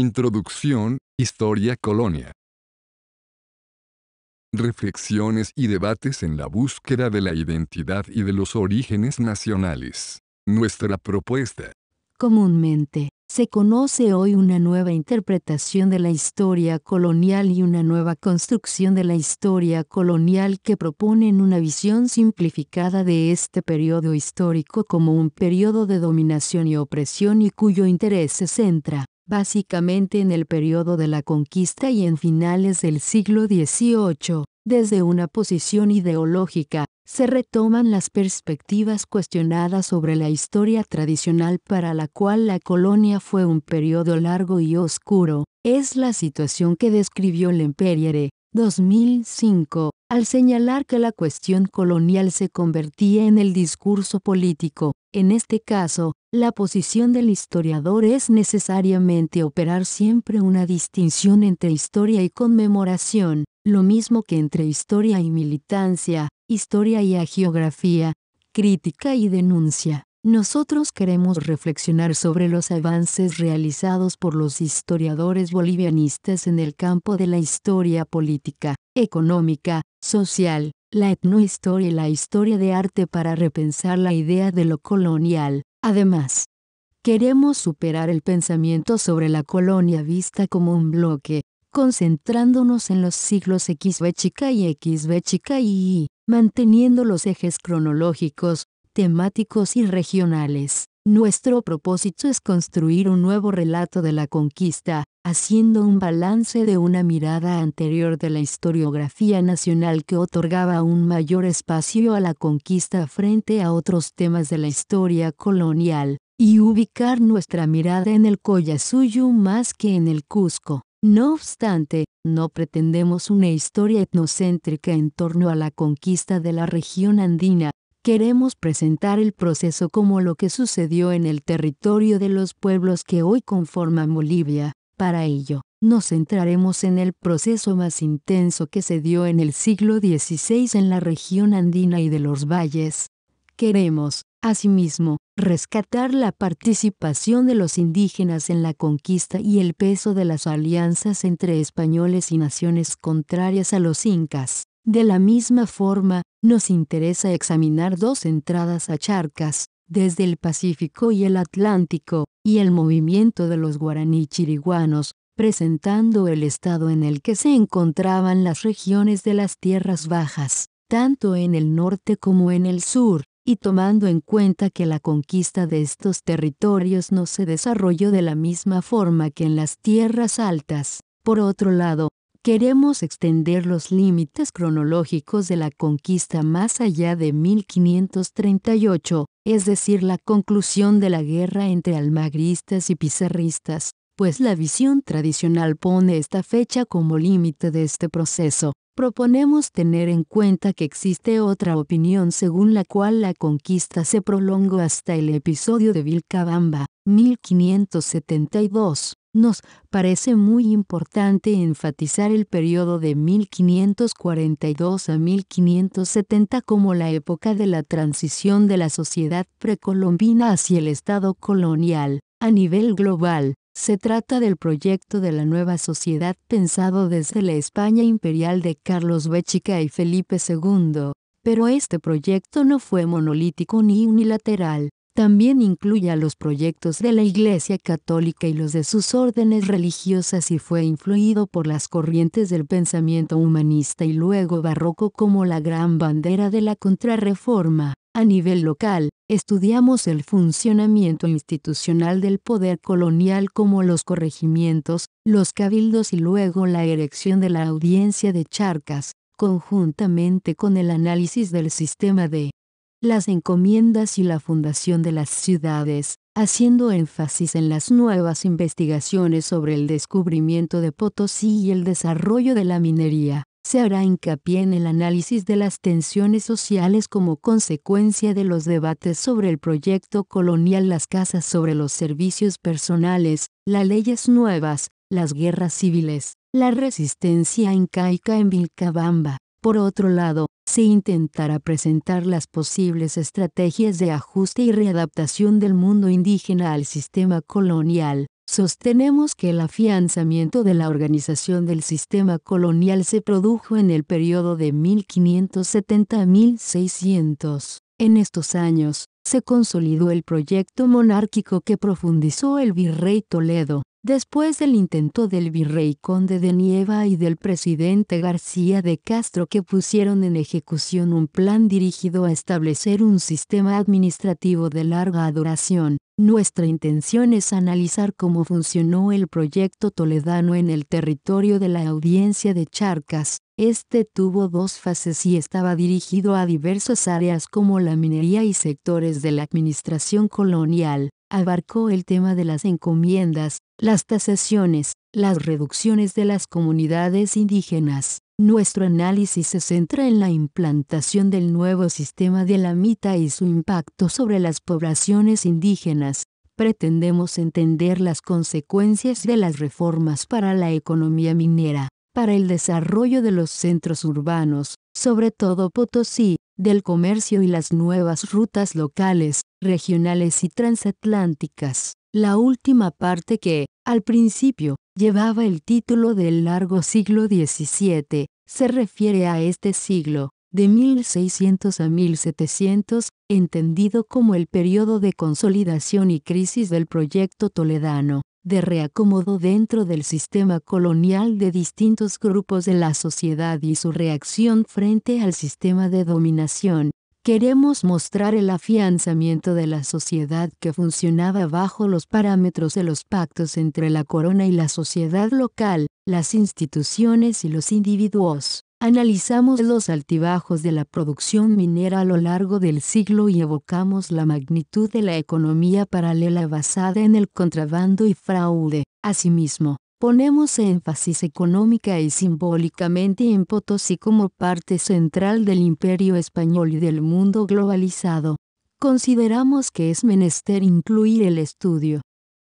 Introducción, Historia Colonia. Reflexiones y debates en la búsqueda de la identidad y de los orígenes nacionales. Nuestra propuesta. Comúnmente, se conoce hoy una nueva interpretación de la historia colonial y una nueva construcción de la historia colonial que proponen una visión simplificada de este periodo histórico como un periodo de dominación y opresión y cuyo interés se centra, básicamente en el periodo de la conquista y en finales del siglo XVIII. Desde una posición ideológica, se retoman las perspectivas cuestionadas sobre la historia tradicional para la cual la colonia fue un periodo largo y oscuro. Es la situación que describió Lemperiere, 2005, al señalar que la cuestión colonial se convertía en el discurso político. En este caso, la posición del historiador es necesariamente operar siempre una distinción entre historia y conmemoración, lo mismo que entre historia y militancia, historia y agiografía, crítica y denuncia. Nosotros queremos reflexionar sobre los avances realizados por los historiadores bolivianistas en el campo de la historia política, económica, social, la etnohistoria y la historia de arte para repensar la idea de lo colonial. Además, queremos superar el pensamiento sobre la colonia vista como un bloque, concentrándonos en los siglos XV y X y manteniendo los ejes cronológicos, temáticos y regionales. Nuestro propósito es construir un nuevo relato de la conquista, haciendo un balance de una mirada anterior de la historiografía nacional que otorgaba un mayor espacio a la conquista frente a otros temas de la historia colonial, y ubicar nuestra mirada en el Collasuyu más que en el Cusco. No obstante, no pretendemos una historia etnocéntrica en torno a la conquista de la región andina, queremos presentar el proceso como lo que sucedió en el territorio de los pueblos que hoy conforman Bolivia. Para ello, nos centraremos en el proceso más intenso que se dio en el siglo XVI en la región andina y de los valles. Queremos, asimismo, rescatar la participación de los indígenas en la conquista y el peso de las alianzas entre españoles y naciones contrarias a los incas. De la misma forma, nos interesa examinar dos entradas a charcas, desde el Pacífico y el Atlántico, y el movimiento de los guaraní chiriguanos, presentando el estado en el que se encontraban las regiones de las tierras bajas, tanto en el norte como en el sur, y tomando en cuenta que la conquista de estos territorios no se desarrolló de la misma forma que en las tierras altas. Por otro lado, queremos extender los límites cronológicos de la conquista más allá de 1538, es decir, la conclusión de la guerra entre almagristas y pizarristas, pues la visión tradicional pone esta fecha como límite de este proceso. Proponemos tener en cuenta que existe otra opinión según la cual la conquista se prolongó hasta el episodio de Vilcabamba, 1572 nos parece muy importante enfatizar el periodo de 1542 a 1570 como la época de la transición de la sociedad precolombina hacia el Estado colonial, a nivel global. Se trata del proyecto de la nueva sociedad pensado desde la España imperial de Carlos Béchica y Felipe II, pero este proyecto no fue monolítico ni unilateral también incluye a los proyectos de la Iglesia Católica y los de sus órdenes religiosas y fue influido por las corrientes del pensamiento humanista y luego barroco como la gran bandera de la contrarreforma. A nivel local, estudiamos el funcionamiento institucional del poder colonial como los corregimientos, los cabildos y luego la erección de la audiencia de charcas, conjuntamente con el análisis del sistema de las encomiendas y la fundación de las ciudades, haciendo énfasis en las nuevas investigaciones sobre el descubrimiento de Potosí y el desarrollo de la minería. Se hará hincapié en el análisis de las tensiones sociales como consecuencia de los debates sobre el proyecto colonial, las casas sobre los servicios personales, las leyes nuevas, las guerras civiles, la resistencia incaica en Vilcabamba. Por otro lado, se intentará presentar las posibles estrategias de ajuste y readaptación del mundo indígena al sistema colonial. Sostenemos que el afianzamiento de la organización del sistema colonial se produjo en el periodo de 1570 1600. En estos años, se consolidó el proyecto monárquico que profundizó el virrey Toledo, Después del intento del virrey conde de Nieva y del presidente García de Castro que pusieron en ejecución un plan dirigido a establecer un sistema administrativo de larga duración, nuestra intención es analizar cómo funcionó el proyecto toledano en el territorio de la audiencia de Charcas. Este tuvo dos fases y estaba dirigido a diversas áreas como la minería y sectores de la administración colonial. Abarcó el tema de las encomiendas, las tasaciones, las reducciones de las comunidades indígenas. Nuestro análisis se centra en la implantación del nuevo sistema de la mita y su impacto sobre las poblaciones indígenas. Pretendemos entender las consecuencias de las reformas para la economía minera, para el desarrollo de los centros urbanos, sobre todo Potosí, del comercio y las nuevas rutas locales, regionales y transatlánticas la última parte que, al principio, llevaba el título del largo siglo XVII, se refiere a este siglo, de 1600 a 1700, entendido como el periodo de consolidación y crisis del proyecto toledano, de reacomodo dentro del sistema colonial de distintos grupos de la sociedad y su reacción frente al sistema de dominación, Queremos mostrar el afianzamiento de la sociedad que funcionaba bajo los parámetros de los pactos entre la corona y la sociedad local, las instituciones y los individuos. Analizamos los altibajos de la producción minera a lo largo del siglo y evocamos la magnitud de la economía paralela basada en el contrabando y fraude. Asimismo, Ponemos énfasis económica y simbólicamente en Potosí como parte central del imperio español y del mundo globalizado. Consideramos que es menester incluir el estudio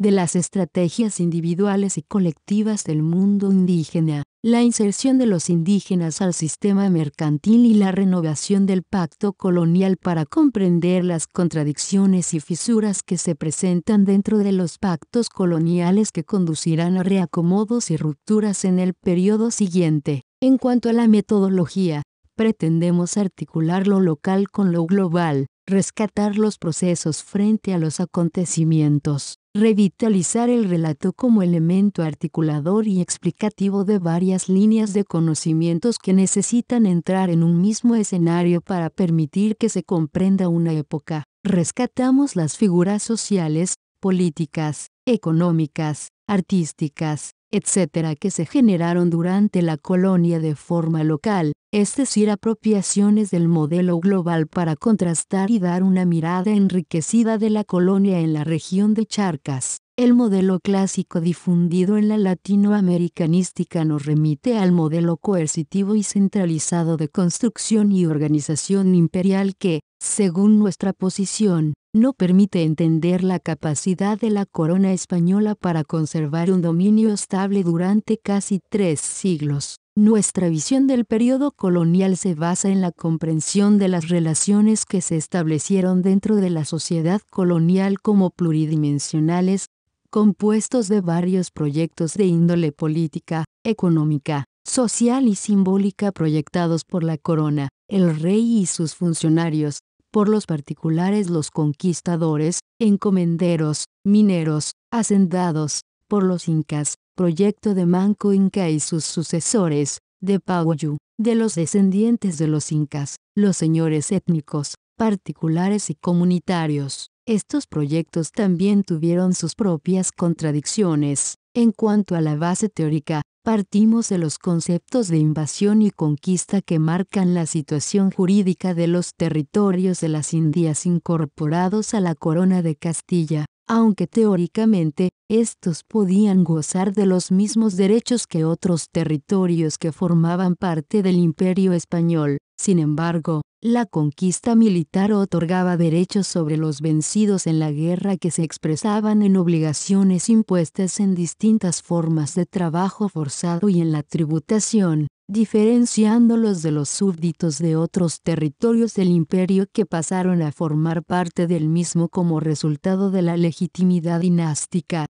de las estrategias individuales y colectivas del mundo indígena, la inserción de los indígenas al sistema mercantil y la renovación del pacto colonial para comprender las contradicciones y fisuras que se presentan dentro de los pactos coloniales que conducirán a reacomodos y rupturas en el periodo siguiente. En cuanto a la metodología, pretendemos articular lo local con lo global, rescatar los procesos frente a los acontecimientos, revitalizar el relato como elemento articulador y explicativo de varias líneas de conocimientos que necesitan entrar en un mismo escenario para permitir que se comprenda una época. Rescatamos las figuras sociales, políticas, económicas, artísticas, etcétera, que se generaron durante la colonia de forma local, es decir, apropiaciones del modelo global para contrastar y dar una mirada enriquecida de la colonia en la región de Charcas. El modelo clásico difundido en la latinoamericanística nos remite al modelo coercitivo y centralizado de construcción y organización imperial que, según nuestra posición, no permite entender la capacidad de la corona española para conservar un dominio estable durante casi tres siglos. Nuestra visión del periodo colonial se basa en la comprensión de las relaciones que se establecieron dentro de la sociedad colonial como pluridimensionales, compuestos de varios proyectos de índole política, económica, social y simbólica proyectados por la corona, el rey y sus funcionarios, por los particulares los conquistadores, encomenderos, mineros, hacendados, por los incas, proyecto de Manco Inca y sus sucesores, de Pauyu, de los descendientes de los incas, los señores étnicos, particulares y comunitarios. Estos proyectos también tuvieron sus propias contradicciones. En cuanto a la base teórica, partimos de los conceptos de invasión y conquista que marcan la situación jurídica de los territorios de las Indias incorporados a la corona de Castilla, aunque teóricamente, estos podían gozar de los mismos derechos que otros territorios que formaban parte del imperio español. Sin embargo, la conquista militar otorgaba derechos sobre los vencidos en la guerra que se expresaban en obligaciones impuestas en distintas formas de trabajo forzado y en la tributación, diferenciándolos de los súbditos de otros territorios del imperio que pasaron a formar parte del mismo como resultado de la legitimidad dinástica.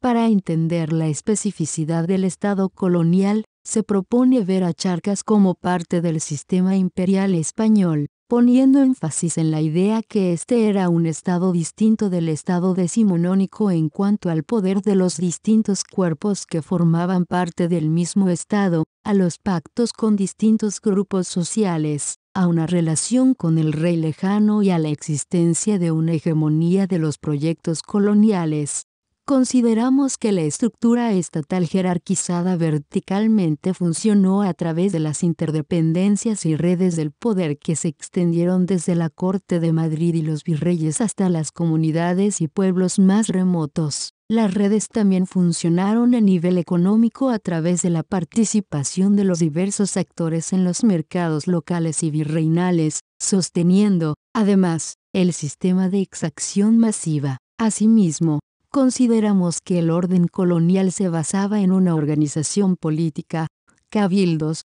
Para entender la especificidad del Estado colonial, se propone ver a Charcas como parte del sistema imperial español, poniendo énfasis en la idea que este era un estado distinto del estado decimonónico en cuanto al poder de los distintos cuerpos que formaban parte del mismo estado, a los pactos con distintos grupos sociales, a una relación con el rey lejano y a la existencia de una hegemonía de los proyectos coloniales, Consideramos que la estructura estatal jerarquizada verticalmente funcionó a través de las interdependencias y redes del poder que se extendieron desde la Corte de Madrid y los virreyes hasta las comunidades y pueblos más remotos. Las redes también funcionaron a nivel económico a través de la participación de los diversos actores en los mercados locales y virreinales, sosteniendo, además, el sistema de exacción masiva. Asimismo, consideramos que el orden colonial se basaba en una organización política, cabildos,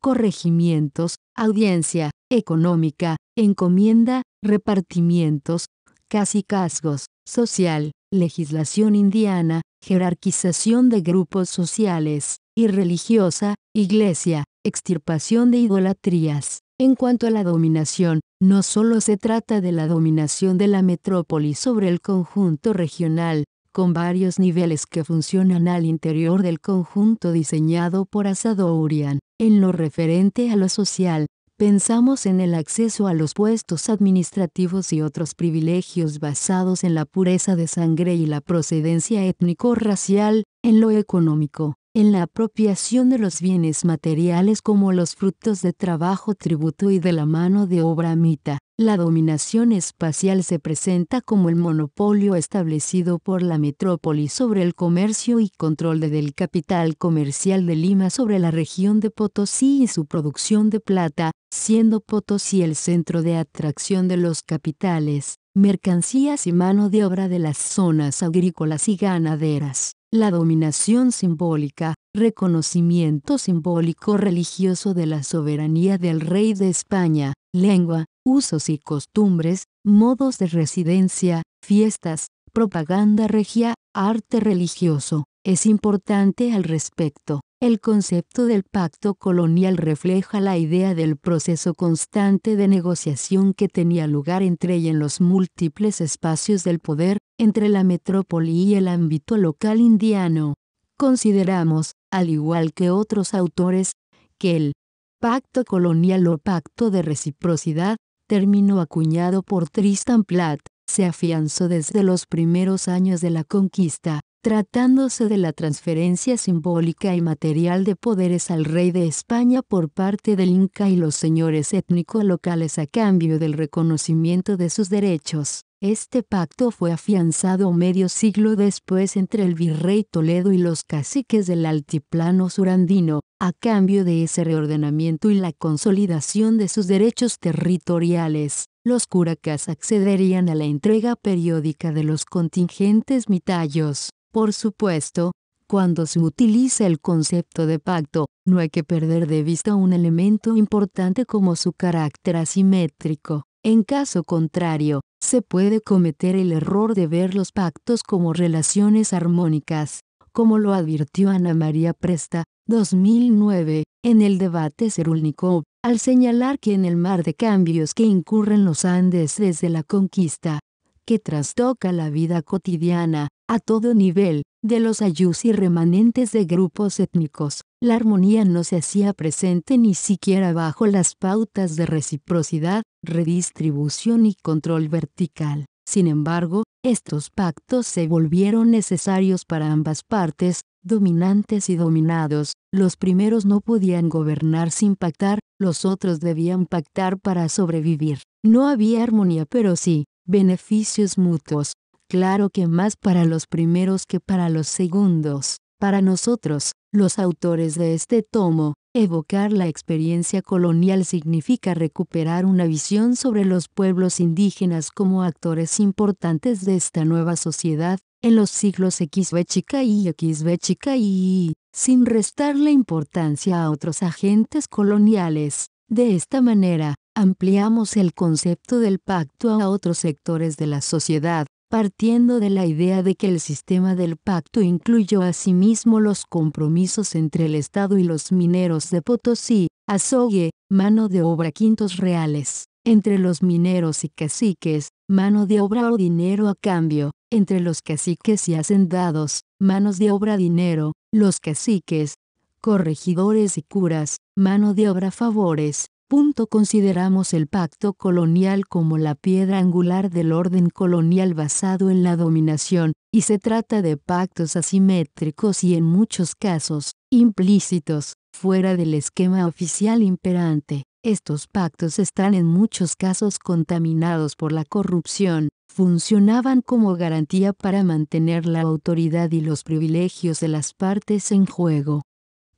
corregimientos, audiencia, económica, encomienda, repartimientos, casicazgos, social, legislación indiana, jerarquización de grupos sociales, y religiosa, iglesia, extirpación de idolatrías. En cuanto a la dominación, no solo se trata de la dominación de la metrópoli sobre el conjunto regional, con varios niveles que funcionan al interior del conjunto diseñado por Asadourian. En lo referente a lo social, pensamos en el acceso a los puestos administrativos y otros privilegios basados en la pureza de sangre y la procedencia étnico-racial, en lo económico, en la apropiación de los bienes materiales como los frutos de trabajo, tributo y de la mano de obra mita, La dominación espacial se presenta como el monopolio establecido por la metrópoli sobre el comercio y control del capital comercial de Lima sobre la región de Potosí y su producción de plata, siendo Potosí el centro de atracción de los capitales, mercancías y mano de obra de las zonas agrícolas y ganaderas la dominación simbólica, reconocimiento simbólico religioso de la soberanía del rey de España, lengua, usos y costumbres, modos de residencia, fiestas, propaganda regia, arte religioso. Es importante al respecto el concepto del pacto colonial refleja la idea del proceso constante de negociación que tenía lugar entre ella en los múltiples espacios del poder, entre la metrópoli y el ámbito local indiano. Consideramos, al igual que otros autores, que el pacto colonial o pacto de reciprocidad, término acuñado por Tristan Platt, se afianzó desde los primeros años de la conquista, tratándose de la transferencia simbólica y material de poderes al rey de España por parte del Inca y los señores étnicos locales a cambio del reconocimiento de sus derechos. Este pacto fue afianzado medio siglo después entre el virrey Toledo y los caciques del altiplano surandino, a cambio de ese reordenamiento y la consolidación de sus derechos territoriales. Los curacas accederían a la entrega periódica de los contingentes mitayos, por supuesto, cuando se utiliza el concepto de pacto, no hay que perder de vista un elemento importante como su carácter asimétrico. En caso contrario, se puede cometer el error de ver los pactos como relaciones armónicas, como lo advirtió Ana María Presta, 2009, en el debate Cerulnikov, al señalar que en el mar de cambios que incurren los Andes desde la conquista, que trastoca la vida cotidiana, a todo nivel, de los ayus y remanentes de grupos étnicos. La armonía no se hacía presente ni siquiera bajo las pautas de reciprocidad, redistribución y control vertical. Sin embargo, estos pactos se volvieron necesarios para ambas partes, dominantes y dominados, los primeros no podían gobernar sin pactar, los otros debían pactar para sobrevivir. No había armonía pero sí, Beneficios mutuos. Claro que más para los primeros que para los segundos. Para nosotros, los autores de este tomo, evocar la experiencia colonial significa recuperar una visión sobre los pueblos indígenas como actores importantes de esta nueva sociedad, en los siglos XB y XB y, sin restarle importancia a otros agentes coloniales. De esta manera, ampliamos el concepto del pacto a otros sectores de la sociedad, partiendo de la idea de que el sistema del pacto incluyó asimismo los compromisos entre el Estado y los mineros de Potosí, azogue, mano de obra quintos reales, entre los mineros y caciques, mano de obra o dinero a cambio, entre los caciques y hacendados, manos de obra dinero, los caciques, corregidores y curas, mano de obra favores, punto consideramos el pacto colonial como la piedra angular del orden colonial basado en la dominación, y se trata de pactos asimétricos y en muchos casos, implícitos, fuera del esquema oficial imperante. Estos pactos están en muchos casos contaminados por la corrupción, funcionaban como garantía para mantener la autoridad y los privilegios de las partes en juego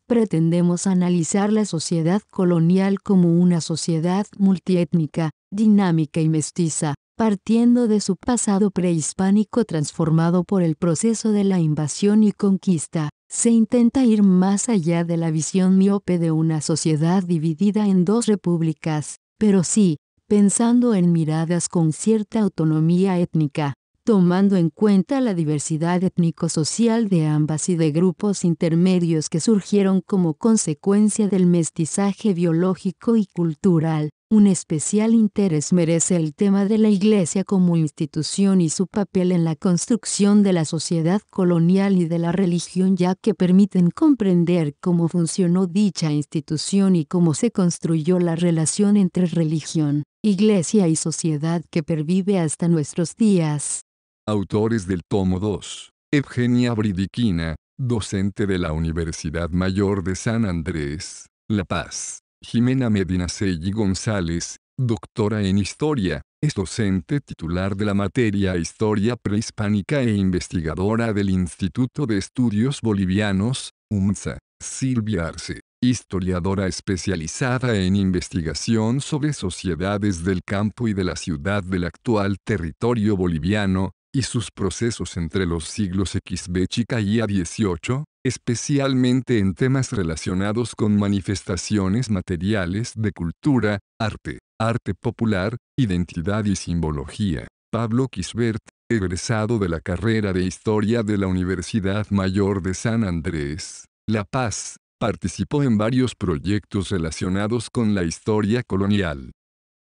pretendemos analizar la sociedad colonial como una sociedad multiétnica, dinámica y mestiza, partiendo de su pasado prehispánico transformado por el proceso de la invasión y conquista. Se intenta ir más allá de la visión miope de una sociedad dividida en dos repúblicas, pero sí, pensando en miradas con cierta autonomía étnica, tomando en cuenta la diversidad étnico-social de ambas y de grupos intermedios que surgieron como consecuencia del mestizaje biológico y cultural. Un especial interés merece el tema de la Iglesia como institución y su papel en la construcción de la sociedad colonial y de la religión ya que permiten comprender cómo funcionó dicha institución y cómo se construyó la relación entre religión, iglesia y sociedad que pervive hasta nuestros días. Autores del tomo 2. Evgenia Bridiquina, docente de la Universidad Mayor de San Andrés, La Paz. Jimena Medina y González, doctora en Historia, es docente titular de la materia Historia Prehispánica e investigadora del Instituto de Estudios Bolivianos, UMSA. Silvia Arce, historiadora especializada en investigación sobre sociedades del campo y de la ciudad del actual territorio boliviano, y sus procesos entre los siglos XB y a especialmente en temas relacionados con manifestaciones materiales de cultura, arte, arte popular, identidad y simbología. Pablo Quisbert, egresado de la carrera de Historia de la Universidad Mayor de San Andrés, La Paz, participó en varios proyectos relacionados con la historia colonial.